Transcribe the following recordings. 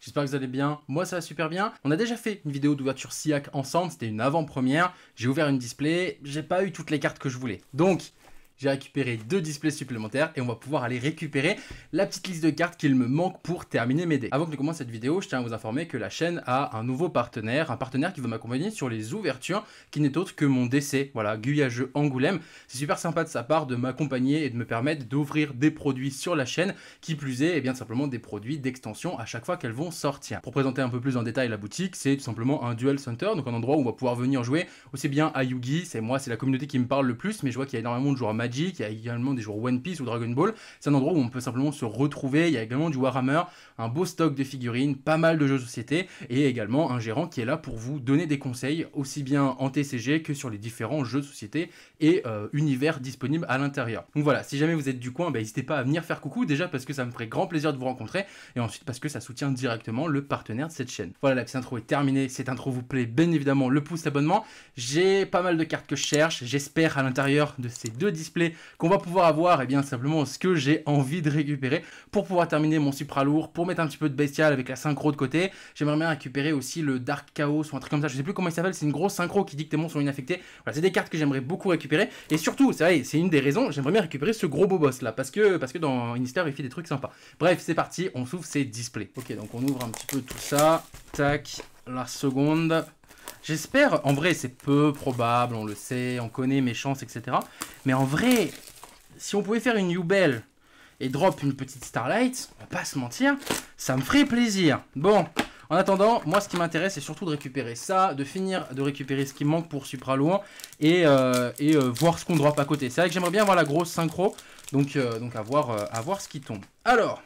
J'espère que vous allez bien. Moi, ça va super bien. On a déjà fait une vidéo d'ouverture SIAC ensemble. C'était une avant-première. J'ai ouvert une display. J'ai pas eu toutes les cartes que je voulais. Donc, j'ai récupéré deux displays supplémentaires et on va pouvoir aller récupérer la petite liste de cartes qu'il me manque pour terminer mes dés. Avant que je commence cette vidéo, je tiens à vous informer que la chaîne a un nouveau partenaire, un partenaire qui va m'accompagner sur les ouvertures qui n'est autre que mon décès, voilà, Jeu Angoulême. C'est super sympa de sa part de m'accompagner et de me permettre d'ouvrir des produits sur la chaîne, qui plus est, et eh bien simplement des produits d'extension à chaque fois qu'elles vont sortir. Pour présenter un peu plus en détail la boutique, c'est tout simplement un Duel Center, donc un endroit où on va pouvoir venir jouer aussi bien à Yugi, c'est moi, c'est la communauté qui me parle le plus, mais je vois qu'il y a énormément de joueurs il y a également des joueurs One Piece ou Dragon Ball. C'est un endroit où on peut simplement se retrouver. Il y a également du Warhammer, un beau stock de figurines, pas mal de jeux de société et également un gérant qui est là pour vous donner des conseils aussi bien en TCG que sur les différents jeux de société et euh, univers disponibles à l'intérieur. Donc voilà, si jamais vous êtes du coin, bah, n'hésitez pas à venir faire coucou déjà parce que ça me ferait grand plaisir de vous rencontrer et ensuite parce que ça soutient directement le partenaire de cette chaîne. Voilà, la petite intro est terminée. Cette intro vous plaît, bien évidemment, le pouce, l'abonnement. J'ai pas mal de cartes que je cherche. J'espère à l'intérieur de ces deux dispositifs qu'on va pouvoir avoir, et eh bien simplement ce que j'ai envie de récupérer pour pouvoir terminer mon supra lourd, pour mettre un petit peu de bestial avec la synchro de côté. J'aimerais bien récupérer aussi le Dark Chaos ou un truc comme ça, je sais plus comment il s'appelle, c'est une grosse synchro qui dit que tes monstres sont inaffectés. Voilà, c'est des cartes que j'aimerais beaucoup récupérer. Et surtout, c'est vrai, c'est une des raisons, j'aimerais bien récupérer ce gros beau boss là, parce que, parce que dans Inister il fait des trucs sympas. Bref, c'est parti, on s'ouvre ces displays. Ok, donc on ouvre un petit peu tout ça. Tac, la seconde. J'espère, en vrai, c'est peu probable, on le sait, on connaît mes chances, etc. Mais en vrai, si on pouvait faire une new et drop une petite Starlight, on va pas se mentir, ça me ferait plaisir. Bon, en attendant, moi ce qui m'intéresse c'est surtout de récupérer ça, de finir de récupérer ce qui manque pour Supra loin et, euh, euh, voir ce qu'on drop à côté. C'est vrai que j'aimerais bien voir la grosse synchro, donc, euh, donc à, voir, ce qui tombe. Alors,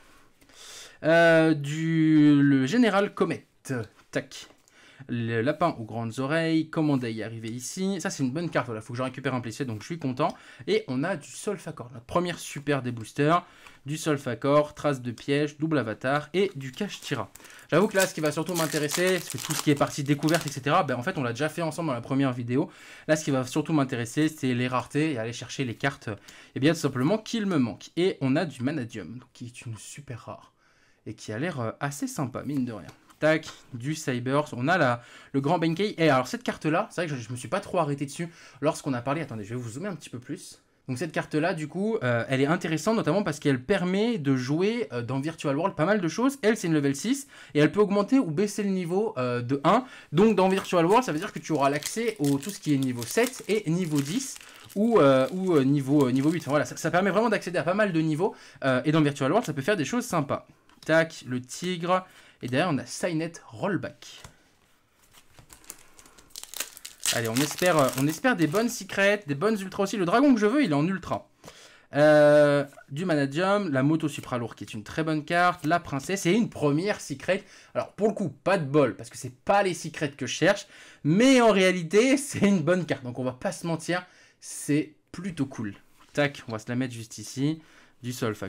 du, le général Comet, tac, le lapin aux grandes oreilles, comment à y arriver ici. Ça, c'est une bonne carte, voilà, faut que je récupère un plaisir, donc je suis content. Et on a du Solfacor, notre première super des boosters, du Solfacor, trace de piège, double avatar et du cache tira. J'avoue que là, ce qui va surtout m'intéresser, c'est tout ce qui est partie découverte, etc., ben, en fait, on l'a déjà fait ensemble dans la première vidéo. Là, ce qui va surtout m'intéresser, c'est les raretés et aller chercher les cartes, et eh bien, tout simplement, qu'il me manque. Et on a du Manadium, qui est une super rare et qui a l'air euh, assez sympa, mine de rien. Tac, du Cybers. On a la, le grand Benkei. Et eh, alors, cette carte-là, c'est vrai que je, ne me suis pas trop arrêté dessus lorsqu'on a parlé. Attendez, je vais vous zoomer un petit peu plus. Donc cette carte-là, du coup, euh, elle est intéressante notamment parce qu'elle permet de jouer euh, dans Virtual World pas mal de choses. Elle, c'est une level 6 et elle peut augmenter ou baisser le niveau euh, de 1. Donc dans Virtual World, ça veut dire que tu auras l'accès au tout ce qui est niveau 7 et niveau 10 ou, ou niveau, niveau 8. voilà, ça, permet vraiment d'accéder à pas mal de niveaux. et dans Virtual World, ça peut faire des choses sympas. Tac, le tigre. Et derrière, on a Signet Rollback. Allez, on espère, euh, on espère des bonnes secrets, des bonnes ultras aussi. Le dragon que je veux, il est en ultra. Euh, du Manadium, la moto supralourd qui est une très bonne carte, la princesse et une première secret. Alors pour le coup, pas de bol parce que c'est pas les secrets que je cherche, mais en réalité, c'est une bonne carte. Donc on va pas se mentir, c'est plutôt cool. Tac, on va se la mettre juste ici du solf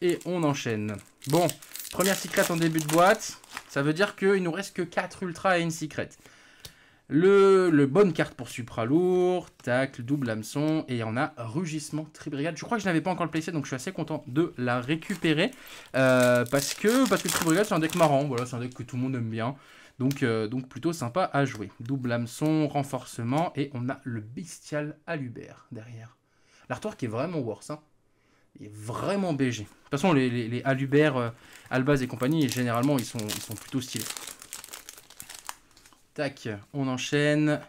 et on enchaîne. Bon, première secrète en début de boîte, ça veut dire qu'il nous reste que 4 ultra et une secret. Le, bonne carte pour supra lourd, tacle, double hameçon, et on a rugissement tribrigade. Je crois que je n'avais pas encore le placé, donc je suis assez content de la récupérer. Euh, parce que parce que tribrigade c'est un deck marrant, voilà, c'est un deck que tout le monde aime bien. Donc, euh, donc plutôt sympa à jouer. Double hameçon, renforcement, et on a le bestial alubert derrière. derrière. qui est vraiment worse. Hein est vraiment BG. De toute façon, les, les, Alubert, euh, Albaz et compagnie, généralement, ils sont, plutôt stylés. Tac, on enchaîne.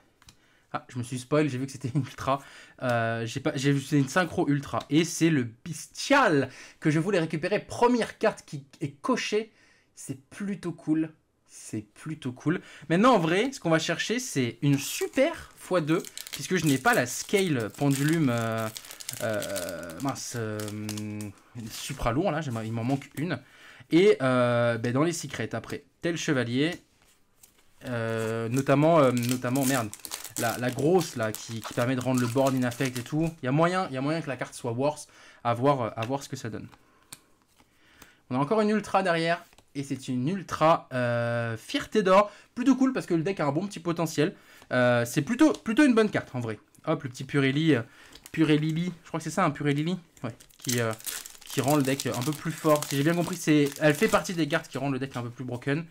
Ah, je me suis spoil, j'ai vu que c'était une ultra. Euh, j'ai pas, j'ai vu une synchro ultra. Et c'est le Bestial que je voulais récupérer. Première carte qui est cochée. C'est plutôt cool. C'est plutôt cool. Maintenant, en vrai, ce qu'on va chercher, c'est une super x2. Puisque je n'ai pas la scale pendulum. Euh, euh, mince, euh, supra lourd là, il m'en manque une. Et euh, ben, dans les secrets après, tel chevalier, notamment, notamment, merde, la, grosse là qui, permet de rendre le board inaffect et tout. Il y a moyen, il y a moyen que la carte soit worse. À voir, à voir ce que ça donne. On a encore une ultra derrière. Et c'est une ultra fierté d'or. Plutôt cool parce que le deck a un bon petit potentiel. c'est plutôt, plutôt une bonne carte en vrai. Hop, le petit Purelli. Euh, Purelili, je crois que c'est ça, un puré Ouais, qui, euh, qui rend le deck un peu plus fort. Si j'ai bien compris, c'est elle fait partie des cartes qui rendent le deck un peu plus broken.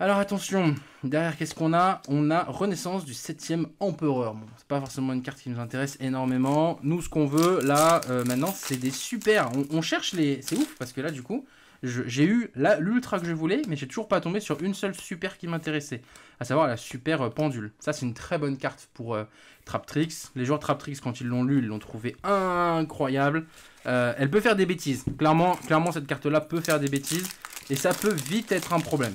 Alors attention, derrière qu'est-ce qu'on a On a Renaissance du 7ème Empereur. Bon, c'est pas forcément une carte qui nous intéresse énormément. Nous, ce qu'on veut là, euh, maintenant, c'est des super. On, on cherche les. C'est ouf parce que là, du coup, j'ai eu l'ultra que je voulais, mais j'ai toujours pas tombé sur une seule super qui m'intéressait, à savoir la super euh, pendule. Ça, c'est une très bonne carte pour euh, Traptrix. Les joueurs Traptrix, quand ils l'ont lu, ils l'ont trouvé incroyable. Euh, elle peut faire des bêtises. Clairement, clairement cette carte-là peut faire des bêtises, et ça peut vite être un problème.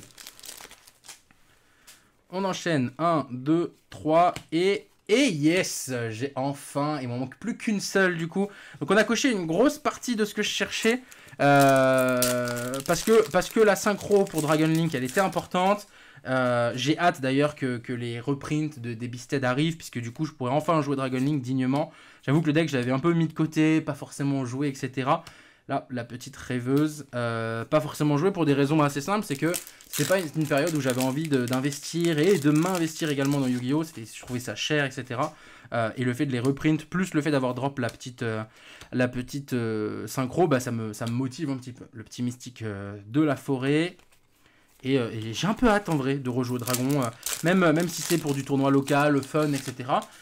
On enchaîne 1, 2, 3 et et yes, j'ai enfin, il m'en manque plus qu'une seule du coup. Donc on a coché une grosse partie de ce que je cherchais. Euh, parce, que, parce que la synchro pour Dragon Link, elle était importante. Euh, j'ai hâte d'ailleurs que, les reprints de, des Beasted arrivent, puisque du coup je pourrais enfin jouer Dragon Link dignement. J'avoue que le deck je l'avais un peu mis de côté, pas forcément joué, etc. Là, la petite rêveuse, euh, pas forcément jouée pour des raisons assez simples, c'est que c'est pas une période où j'avais envie d'investir et de m'investir également dans Yu-Gi-Oh! Je trouvais ça cher, etc. Euh, et le fait de les reprint, plus le fait d'avoir drop la petite, euh, la petite synchro, bah, ça, me, ça me motive un petit peu. Le petit mystique de la forêt, euh, et, j'ai un peu hâte en vrai de rejouer au dragon, euh, même, euh, même si c'est pour du tournoi local, fun, etc.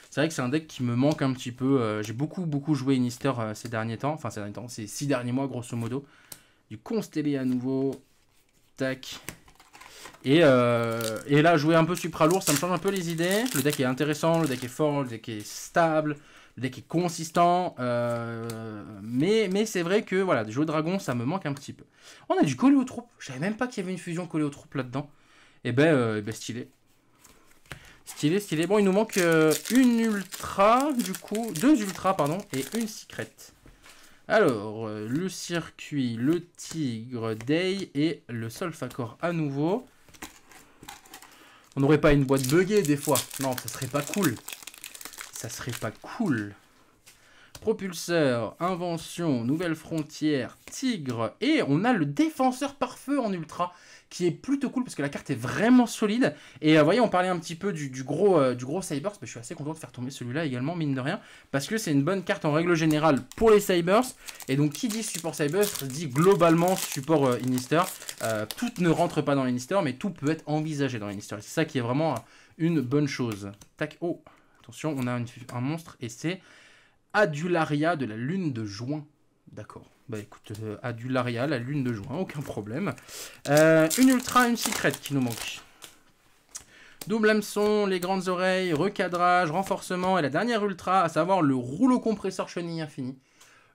C'est vrai que c'est un deck qui me manque un petit peu. j'ai beaucoup, beaucoup joué Inister ces derniers temps, enfin ces derniers temps, ces six derniers mois grosso modo. Du Constellé à nouveau, tac. Et, et, là, jouer un peu supra ça me change un peu les idées. Le deck est intéressant, le deck est fort, le deck est stable deck est consistant, euh, mais, mais c'est vrai que voilà, des jeux dragon, ça me manque un petit peu. On a du coléotrope, je savais même pas qu'il y avait une fusion troupes là-dedans. Et eh ben, euh, eh ben, stylé. Stylé, stylé. Bon, il nous manque euh, une ultra, du coup, deux ultras, pardon, et une secrète. Alors, le circuit, le tigre, Day et le solfacor à nouveau. On n'aurait pas une boîte buggée des fois. Non, ça serait pas cool. Ça serait pas cool. Propulseur, invention, nouvelle frontière, tigre. Et on a le défenseur par feu en ultra, qui est plutôt cool parce que la carte est vraiment solide. Et vous euh, voyez, on parlait un petit peu du, gros, euh, du gros Cybers. Mais je suis assez content de faire tomber celui-là également, mine de rien. Parce que c'est une bonne carte en règle générale pour les Cybers. Et donc, qui dit support Cybers dit globalement support euh, Innister. tout ne rentre pas dans l'Inister, mais tout peut être envisagé dans l'Inister. C'est ça qui est vraiment une bonne chose. Tac, oh attention, on a un monstre et c'est Adularia de la lune de juin. D'accord. Bah écoute, euh, Adularia, la lune de juin, aucun problème. Euh, une ultra, une secrète qui nous manque. Double hameçon, les grandes oreilles, recadrage, renforcement et la dernière ultra, à savoir le rouleau compresseur chenille infini.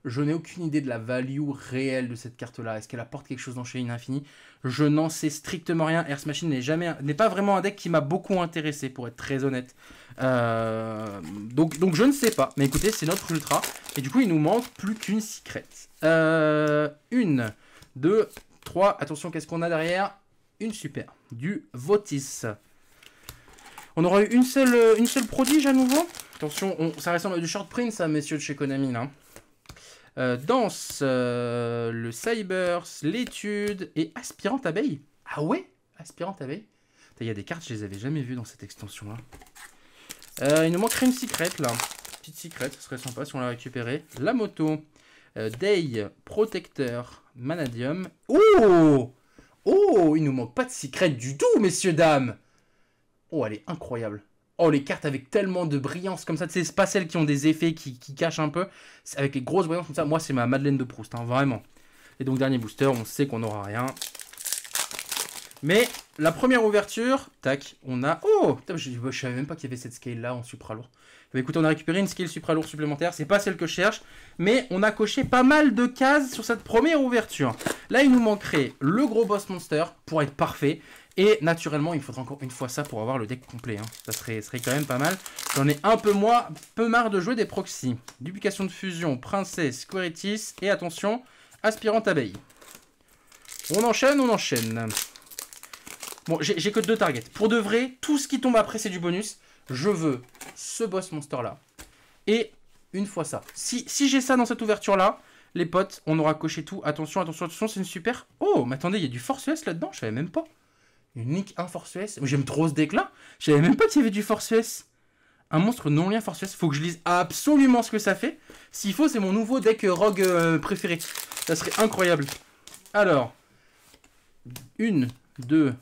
Je n'ai aucune idée de la value réelle de cette carte-là. Est-ce qu'elle apporte quelque chose dans Chain Infini Je n'en sais strictement rien. Earth Machine n'est jamais, n'est pas vraiment un deck qui m'a beaucoup intéressé, pour être très honnête. Euh, donc, donc je ne sais pas. Mais écoutez, c'est notre ultra. Et du coup, il nous manque plus qu'une secrète. Euh, une, deux, trois. Attention, qu'est-ce qu'on a derrière Une super. Du Votis. On aura eu une seule, une seule prodige à nouveau Attention, ça ressemble à du short print, ça, hein, messieurs de chez Konami, là. Euh, danse, euh, le Cybers, l'étude et aspirante abeille. Ah ouais Aspirante abeille Il y a des cartes, je les avais jamais vues dans cette extension-là. Euh, il nous manquerait une secrète là. Petite secrète, ce serait sympa si on la récupérait. La moto. Day, protecteur, manadium. Oh Oh Il nous manque pas de secrète du tout, messieurs, dames Oh, elle est incroyable. Oh, les cartes avec tellement de brillance comme ça, tu c'est pas celles qui ont des effets qui, cachent un peu. c'est Avec les grosses brillances comme ça, moi, c'est ma Madeleine de Proust, hein, vraiment. Et donc, dernier booster, on sait qu'on n'aura rien. Mais la première ouverture, tac, on a... Oh je, savais même pas qu'il y avait cette scale-là en supralourd. Bah écoutez, on a récupéré une scale supralourd supplémentaire, c'est pas celle que je cherche, mais on a coché pas mal de cases sur cette première ouverture. Là, il nous manquerait le gros boss monster, pour être parfait, et naturellement, il faudra encore une fois ça pour avoir le deck complet. Hein. Ça serait, serait quand même pas mal. J'en ai un peu moins, peu marre de jouer des proxys. Duplication de fusion, princesse, Queritis et attention, aspirante abeille. On enchaîne, on enchaîne. Bon, j'ai que deux targets. Pour de vrai, tout ce qui tombe après, c'est du bonus. Je veux ce boss monster-là. Et une fois ça. Si, j'ai ça dans cette ouverture-là, les potes, on aura coché tout. Attention, attention, attention, c'est une super... Oh, mais attendez, il y a du Force là-dedans, je savais même pas. Unique, un Force US. J'aime trop ce deck là. Je savais même pas qu'il y avait du Force US. Un monstre non lien Force US. Faut que je lise absolument ce que ça fait. S'il faut, c'est mon nouveau deck euh, Rogue euh, préféré. Ça serait incroyable. Alors. Une, deux,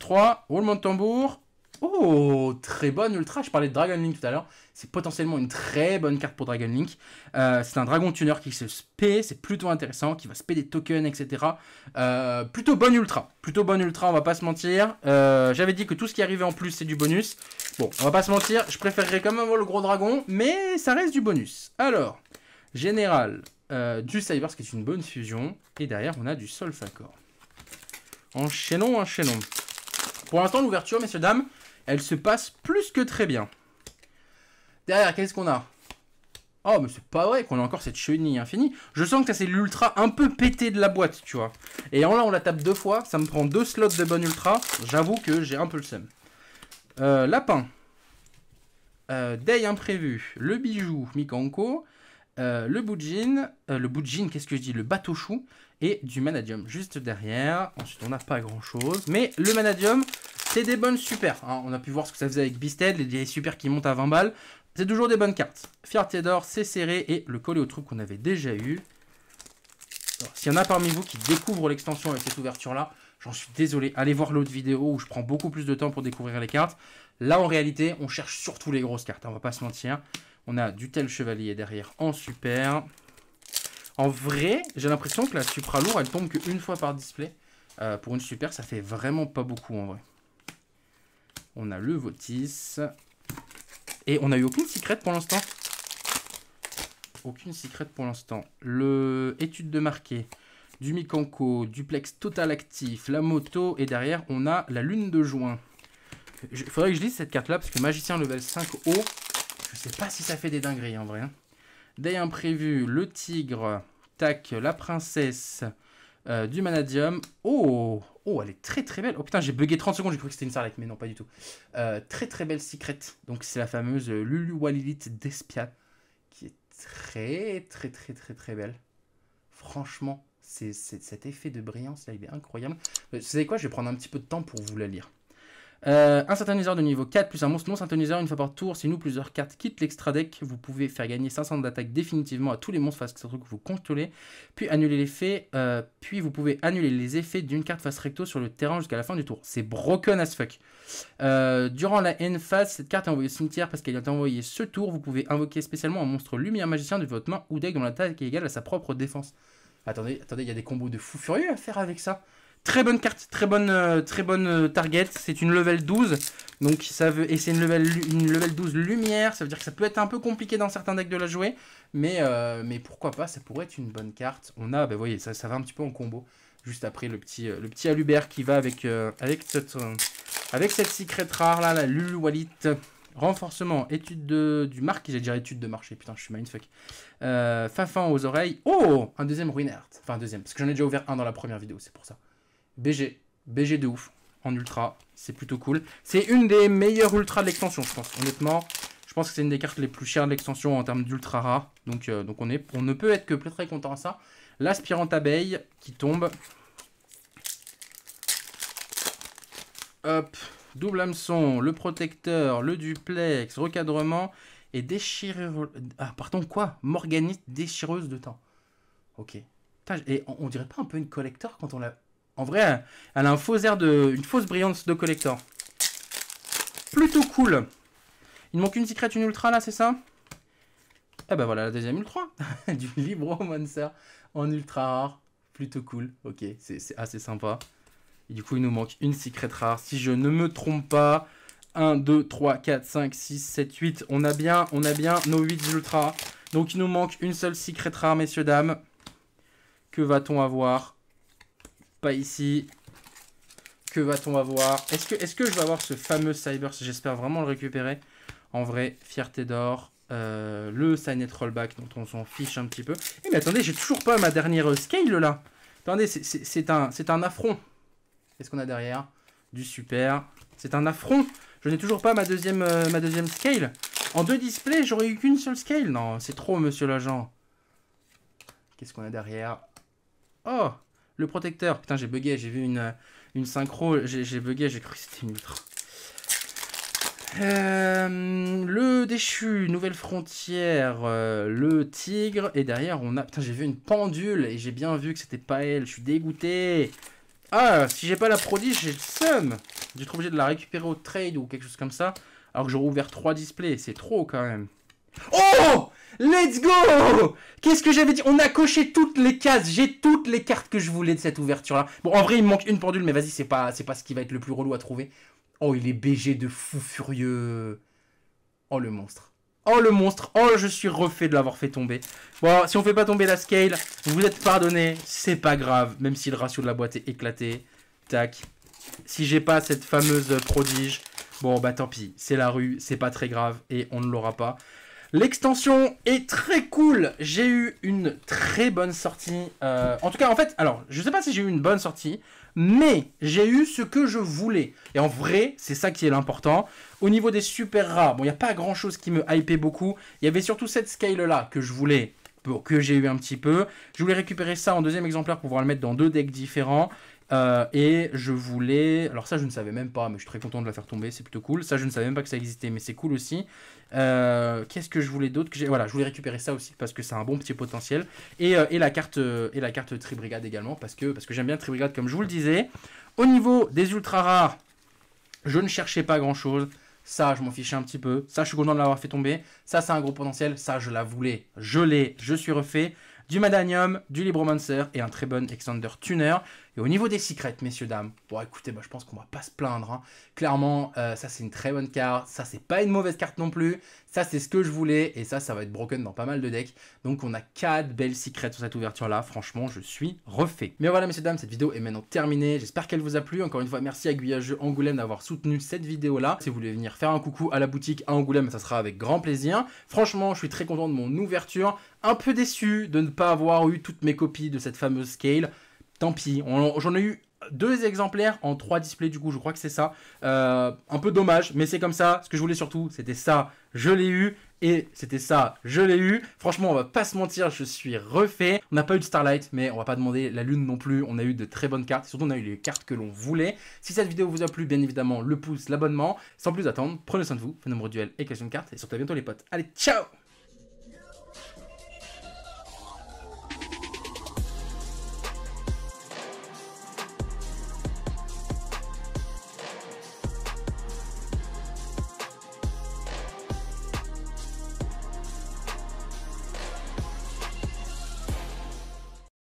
trois. Roulement de tambour. Oh, très bonne Ultra. Je parlais de Dragon Link tout à l'heure. C'est potentiellement une très bonne carte pour Dragon Link. Euh, c'est un Dragon Tuner qui se spé. C'est plutôt intéressant. Qui va spé des tokens, etc. Euh, plutôt bonne Ultra. Plutôt bonne Ultra, on va pas se mentir. Euh, j'avais dit que tout ce qui arrivait en plus, c'est du bonus. Bon, on va pas se mentir. Je préférerais quand même avoir le gros dragon. Mais ça reste du bonus. Alors, général du Cyber, ce qui est une bonne fusion. Et derrière, on a du Solfacor. Enchaînons, enchaînons. Pour l'instant, l'ouverture, messieurs, dames. Elle se passe plus que très bien. Derrière, qu'est-ce qu'on a Oh, mais c'est pas vrai qu'on a encore cette chenille infinie. Je sens que ça, c'est l'ultra un peu pété de la boîte, tu vois. Et en là, on la tape deux fois. Ça me prend deux slots de bonne ultra. J'avoue que j'ai un peu le seum. Euh, lapin. Euh, Day imprévu. Le bijou, Mikanko. Euh, le Boujin, euh, le Boujin, qu'est-ce que je dis Le bateau chou et du Manadium juste derrière. Ensuite, on n'a pas grand chose, mais le Manadium, c'est des bonnes super. Hein. On a pu voir ce que ça faisait avec Beasted, les, super qui montent à 20 balles. C'est toujours des bonnes cartes. Fierté d'or, c'est serré et le collier au truc qu'on avait déjà eu. S'il y en a parmi vous qui découvrent l'extension avec cette ouverture-là, j'en suis désolé. Allez voir l'autre vidéo où je prends beaucoup plus de temps pour découvrir les cartes. Là, en réalité, on cherche surtout les grosses cartes, hein, on va pas se mentir. On a du tel chevalier derrière en super. En vrai, j'ai l'impression que la supra lourde, elle tombe qu'une fois par display. Euh, pour une super, ça fait vraiment pas beaucoup en vrai on a le Votis. Et on n'a eu aucune secrète pour l'instant. Aucune secrète pour l'instant. Le étude de marqué, du Mikanko, duplex total actif, la moto, et derrière on a la lune de juin. Il faudrait que je lise cette carte là parce que magicien level 5 haut, je sais pas si ça fait des dingueries en vrai. Hein. Day imprévu, le tigre, tac, la princesse, euh, du manadium. Oh Oh, elle est très très belle. Oh putain, j'ai bugué 30 secondes, j'ai cru que c'était une sarlacc, mais non, pas du tout. Euh, très très belle secrète. Donc, c'est la fameuse Lulu Walilith d'Espia, qui est très très très très très belle. Franchement, c'est cet effet de brillance là, il est incroyable. Euh, vous savez quoi, je vais prendre un petit peu de temps pour vous la lire. Euh, un synthoniseur de niveau 4 plus un monstre non synthoniseur une fois par tour. Si nous plusieurs cartes quittent l'extra deck, vous pouvez faire gagner 500 d'attaque définitivement à tous les monstres face recto que vous contrôlez, puis annuler l'effet, euh, puis vous pouvez annuler les effets d'une carte face recto sur le terrain jusqu'à la fin du tour. C'est broken as fuck. Euh, durant la end phase, cette carte est envoyée au cimetière parce qu'elle est envoyée ce tour. Vous pouvez invoquer spécialement un monstre lumière magicien de votre main ou deck dont l'attaque est égale à sa propre défense. Attendez, attendez, il y a des combos de fou furieux à faire avec ça. Très bonne carte, très bonne, euh, très bonne euh, target. C'est une level 12. Donc ça veut, et c'est une level, une 12 lumière. Ça veut dire que ça peut être un peu compliqué dans certains decks de la jouer. Mais, euh, mais pourquoi pas, ça pourrait être une bonne carte. On a, bah, voyez, ça, ça va un petit peu en combo. Juste après le petit, le petit Alubert qui va avec, avec, cette, avec cette secret rare là, la Lulu Renforcement, étude de, du marque, j'ai déjà étude de marché, putain, je suis mindfuck. Euh, Fafan aux oreilles. Oh Un deuxième ruinert, Enfin, un deuxième, parce que j'en ai déjà ouvert un dans la première vidéo, c'est pour ça. BG. BG de ouf. En ultra. C'est plutôt cool. C'est une des meilleures ultras de l'extension, je pense. Honnêtement, je pense que c'est une des cartes les plus chères de l'extension en termes d'ultra rare. Donc, euh, donc on, est, on ne peut être que très content à ça. L'aspirante abeille qui tombe. Hop. Double hameçon, le protecteur, le duplex, recadrement et déchirure... Ah, pardon, quoi Morganite déchireuse de temps. Ok. et on, dirait pas un peu une collector quand on la... En vrai, elle a un faux air de, une fausse brillance de collector. Plutôt cool. Il manque une Secret, une ultra là, c'est ça Eh ben voilà la deuxième ultra du Monster en ultra rare. Plutôt cool. Ok, c'est assez sympa. Et du coup, il nous manque une Secret rare. Si je ne me trompe pas, 1, 2, 3, 4, 5, 6, 7, 8. On a bien, on a bien nos 8 ultras. Donc il nous manque une seule secret rare, messieurs, dames. Que va-t-on avoir pas ici. Que va-t-on avoir Est-ce que, est que je vais avoir ce fameux cyber J'espère vraiment le récupérer. En vrai, fierté d'or. Euh, le Signet Rollback dont on s'en fiche un petit peu. Eh, mais attendez, j'ai toujours pas ma dernière euh, scale là. Attendez, c'est un, un affront. Qu'est-ce qu'on a derrière Du super. C'est un affront. Je n'ai toujours pas ma deuxième, euh, ma deuxième scale. En deux displays, j'aurais eu qu'une seule scale. Non, c'est trop, monsieur l'agent. Qu'est-ce qu'on a derrière Oh le protecteur. Putain, j'ai bugué, j'ai vu une, une synchro. J'ai bugué, j'ai cru que c'était une ultra. Euh, le déchu, nouvelle frontière, euh, le tigre, et derrière on a... Putain j'ai vu une pendule et j'ai bien vu que c'était pas elle, je suis dégoûté. Ah, si j'ai pas la prodige, j'ai le seum. J'ai trop obligé de la récupérer au trade ou quelque chose comme ça, alors que j'aurais ouvert trois displays, c'est trop quand même. Oh Let's go Qu'est-ce que j'avais dit On a coché toutes les cases, j'ai toutes les cartes que je voulais de cette ouverture-là. Bon, en vrai, il manque une pendule, mais vas-y, c'est pas, pas ce qui va être le plus relou à trouver. Oh, il est BG de fou furieux. Oh, le monstre. Oh, le monstre. Oh, je suis refait de l'avoir fait tomber. Bon, si on fait pas tomber la scale, vous êtes pardonné. C'est pas grave, même si le ratio de la boîte est éclaté. Tac. Si j'ai pas cette fameuse prodige, bon, bah tant pis. C'est la rue, c'est pas très grave et on ne l'aura pas. L'extension est très cool. J'ai eu une très bonne sortie. Euh, en tout cas, en fait, alors, je sais pas si j'ai eu une bonne sortie, mais j'ai eu ce que je voulais. Et en vrai, c'est ça qui est l'important. Au niveau des super rares, bon, il n'y a pas grand chose qui me hypait beaucoup. Il y avait surtout cette scale là que je voulais, que j'ai eu un petit peu. Je voulais récupérer ça en deuxième exemplaire pour pouvoir le mettre dans deux decks différents. Euh, et je voulais. Alors, ça, je ne savais même pas, mais je suis très content de la faire tomber, c'est plutôt cool. Ça, je ne savais même pas que ça existait, mais c'est cool aussi. Euh, qu'est-ce que je voulais d'autre Voilà, je voulais récupérer ça aussi parce que c'est un bon petit potentiel. Et, euh, la carte, et la carte Tribrigade également parce que, parce que j'aime bien Tribrigade, comme je vous le disais. Au niveau des ultra rares, je ne cherchais pas grand chose. Ça, je m'en fichais un petit peu. Ça, je suis content de l'avoir fait tomber. Ça, c'est un gros potentiel. Ça, je la voulais. Je l'ai. Je suis refait. Du Madanium, du Libromancer et un très bon Extender Tuner. Et au niveau des secrets, messieurs, dames, bon, écoutez, moi, bah, je pense qu'on va pas se plaindre. Hein. Clairement, euh, ça, c'est une très bonne carte. Ça, c'est pas une mauvaise carte non plus. Ça, c'est ce que je voulais. Et ça, ça va être broken dans pas mal de decks. Donc, on a 4 belles secrets sur cette ouverture-là. Franchement, je suis refait. Mais voilà, messieurs, dames, cette vidéo est maintenant terminée. J'espère qu'elle vous a plu. Encore une fois, merci à Guyageux Angoulême d'avoir soutenu cette vidéo-là. Si vous voulez venir faire un coucou à la boutique à Angoulême, ça sera avec grand plaisir. Franchement, je suis très content de mon ouverture. Un peu déçu de ne pas avoir eu toutes mes copies de cette fameuse scale tant pis. J'en ai eu deux exemplaires en trois displays du coup je crois que c'est ça euh, un peu dommage mais c'est comme ça ce que je voulais surtout c'était ça je l'ai eu et c'était ça je l'ai eu franchement on va pas se mentir je suis refait on n'a pas eu de Starlight mais on va pas demander la lune non plus on a eu de très bonnes cartes surtout on a eu les cartes que l'on voulait si cette vidéo vous a plu bien évidemment le pouce l'abonnement sans plus attendre prenez soin de vous faites nombre duel et question de cartes et surtout à bientôt les potes allez ciao